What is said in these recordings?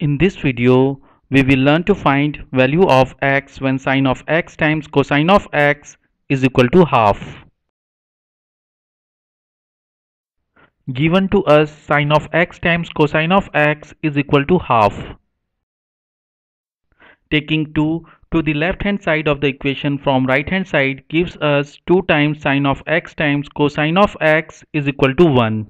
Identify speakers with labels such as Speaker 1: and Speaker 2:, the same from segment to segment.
Speaker 1: In this video, we will learn to find value of x when sine of x times cosine of x is equal to half. Given to us sine of x times cosine of x is equal to half. Taking 2 to the left hand side of the equation from right hand side gives us 2 times sine of x times cosine of x is equal to 1.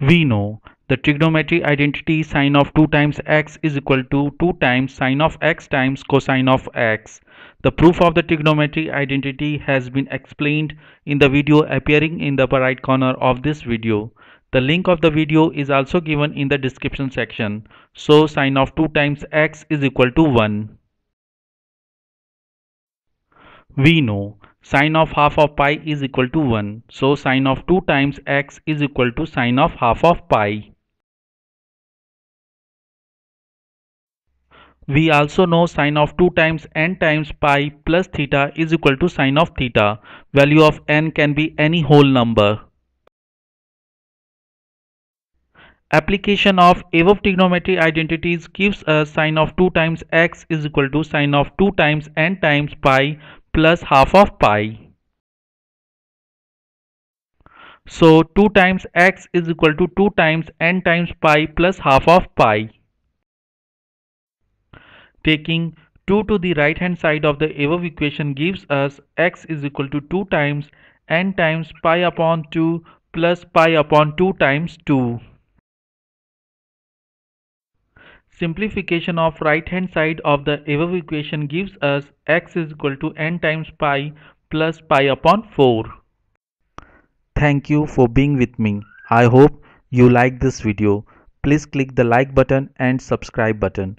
Speaker 1: We know the trigonometric identity sine of 2 times x is equal to 2 times sine of x times cosine of x. The proof of the trigonometric identity has been explained in the video appearing in the right corner of this video. The link of the video is also given in the description section. So sine of 2 times x is equal to 1. We know sine of half of pi is equal to 1. So sine of 2 times x is equal to sine of half of pi. We also know sine of 2 times n times pi plus theta is equal to sine of theta. Value of n can be any whole number. Application of above trigonometry identities gives us sine of 2 times x is equal to sine of 2 times n times pi plus half of pi. So 2 times x is equal to 2 times n times pi plus half of pi. Taking 2 to the right hand side of the above equation gives us x is equal to 2 times n times pi upon 2 plus pi upon 2 times 2. Simplification of right hand side of the above equation gives us x is equal to n times pi plus pi upon 4. Thank you for being with me. I hope you like this video. Please click the like button and subscribe button.